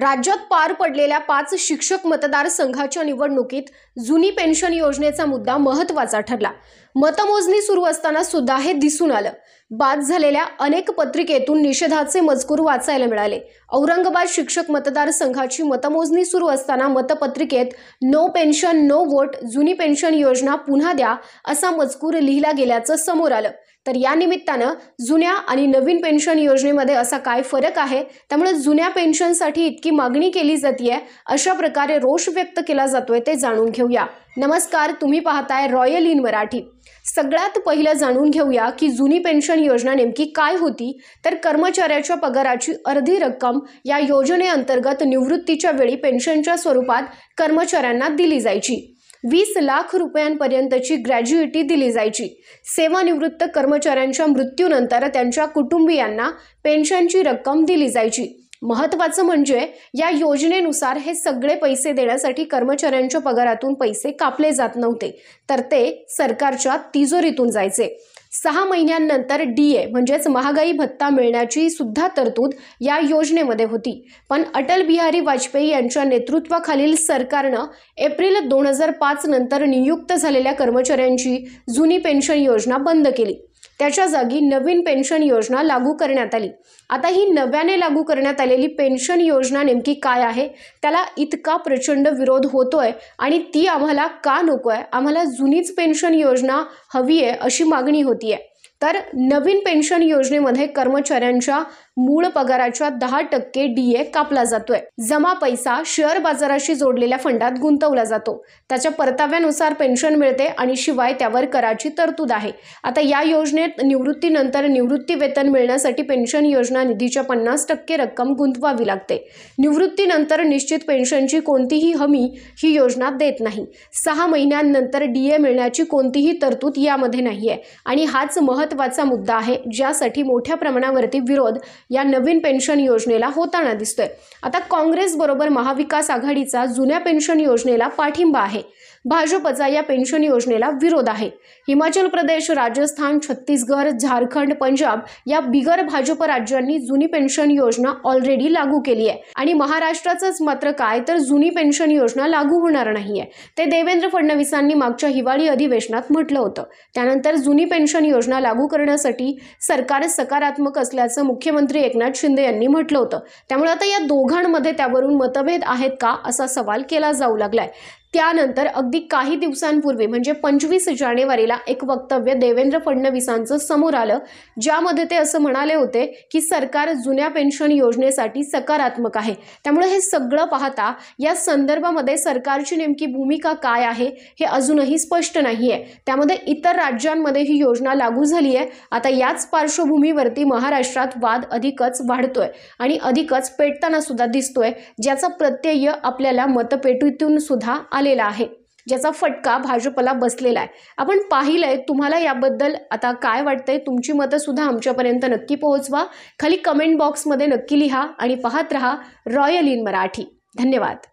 राज्यात पार पडलेल्या पाच शिक्षक मतदार मतदारसंघाच्या निवडणुकीत जुनी पेन्शन योजनेचा मुद्दा महत्वाचा ठरला मतमोजणी सुरू असताना सुद्धा हे दिसून आलं बाद झालेल्या अनेक पत्रिकेतून निषेधाचे मजकूर वाचायला मिळाले औरंगाबाद शिक्षक मतदारसंघाची मतमोजणी सुरू असताना मतपत्रिकेत नो पेन्शन नो वोट जुनी पेन्शन योजना पुन्हा द्या असा मजकूर लिहिला गेल्याचं समोर आलं तर या निमित्तानं जुन्या आणि नवीन पेन्शन योजनेमध्ये असा काय फरक आहे त्यामुळे जुन्या पेन्शनसाठी इतकी मागणी केली जातीय अशा प्रकारे रोष व्यक्त केला जातोय ते जाणून घेऊया नमस्कार तुम्ही पाहताय रॉयल इन मराठी सगळ्यात पहिलं जाणून घेऊया की जुनी पेन्शन योजना नेमकी काय होती तर कर्मचाऱ्याच्या पगाराची अर्धी रक्कम या योजनेअंतर्गत निवृत्तीच्या वेळी पेन्शनच्या स्वरूपात कर्मचाऱ्यांना दिली जायची वीस लाख रुपयांपर्यंतची ग्रॅज्युएटी दिली जायची सेवानिवृत्त कर्मचाऱ्यांच्या मृत्यूनंतर त्यांच्या कुटुंबियांना पेन्शनची रक्कम दिली जायची महत्वाचं म्हणजे या योजनेनुसार हे सगळे पैसे देण्यासाठी कर्मचाऱ्यांच्या पगारातून पैसे कापले जात नव्हते तर ते सरकारच्या तिजोरीतून जायचे सहा महिन्यांनंतर डी ए म्हणजेच महागाई भत्ता मिळण्याची सुद्धा तरतूद या योजनेमध्ये होती पण अटल बिहारी वाजपेयी यांच्या नेतृत्वाखालील सरकारनं एप्रिल दोन हजार पाच नंतर नियुक्त झालेल्या कर्मचाऱ्यांची जुनी पेन्शन योजना बंद केली त्याच्या जागी नवीन पेन्शन योजना लागू करण्यात आली आता ही नव्याने लागू करण्यात आलेली पेन्शन योजना नेमकी काय आहे त्याला इतका प्रचंड विरोध होतोय आणि ती आम्हाला का नको आहे आम्हाला जुनीच पेन्शन योजना हवी आहे अशी मागणी होती आहे तर नवीन पेन्शन योजनेमध्ये कर्मचाऱ्यांच्या मूळ पगाराच्या दहा टक्के डीए कापला जातोय जमा पैसा शेअर बाजाराशी जोडलेल्या फंडात गुंतवला जातो त्याच्या परताव्यानुसार पेन्शन मिळते आणि शिवाय त्यावर कराची तरतूद आहे आता या योजनेत निवृत्तीनंतर निवृत्ती वेतन मिळण्यासाठी पेन्शन योजना निधीच्या पन्नास टक्के रक्कम गुंतवावी लागते निवृत्तीनंतर निश्चित पेन्शनची कोणतीही हमी ही योजना देत नाही सहा महिन्यांनंतर डीए मिळण्याची कोणतीही तरतूद यामध्ये नाही आहे आणि हाच महत्त्वाचा मुद्दा आहे ज्यासाठी मोठ्या प्रमाणावरती विरोध या नवीन पेन्शन योजनेला होताना दिसतोय आता काँग्रेसबरोबर महाविकास आघाडीचा जुन्या पेन्शन योजनेला पाठिंबा आहे भाजपचा या पेन्शन योजनेला विरोध आहे हिमाचल प्रदेश राजस्थान छत्तीसगड झारखंड पंजाब या बिगर भाजप राज्यांनी जुनी पेन्शन योजना ऑलरेडी लागू केली आहे आणि महाराष्ट्राच मात्र काय तर जुनी पेन्शन योजना लागू होणार नाहीये ते देवेंद्र फडणवीसांनी मागच्या हिवाळी अधिवेशनात म्हटलं होतं त्यानंतर जुनी पेन्शन योजना लागू करण्यासाठी सरकार सकारात्मक असल्याचं मुख्यमंत्री एकनाथ शिंदे यांनी म्हटलं होतं त्यामुळे आता या दोघांमध्ये त्यावरून मतभेद आहेत का असा सवाल केला जाऊ लागलाय त्यानंतर अगदी काही दिवसांपूर्वी म्हणजे पंचवीस जानेवारीला एक वक्तव्य देवेंद्र फडणवीसांचं समोर आलं ज्यामध्ये ते असं म्हणाले होते की सरकार जुन्या पेन्शन योजनेसाठी सकारात्मक आहे त्यामुळे हे सगळं पाहता या संदर्भामध्ये सरकारची नेमकी भूमिका काय आहे हे अजूनही स्पष्ट नाही आहे त्यामध्ये इतर राज्यांमध्ये ही योजना लागू झाली आहे आता याच पार्श्वभूमीवरती महाराष्ट्रात वाद अधिकच वाढतोय आणि अधिकच पेटताना सुद्धा दिसतोय ज्याचा प्रत्यय आपल्याला मतपेटीतून सुद्धा आलेला आहे ज्याचा फटका भाजपला बसलेला आहे आपण पाहिलंय तुम्हाला याबद्दल आता काय वाटतंय तुमची मतं सुद्धा आमच्यापर्यंत नक्की पोहोचवा खाली कमेंट बॉक्समध्ये नक्की लिहा आणि पाहत रहा रॉयल इन मराठी धन्यवाद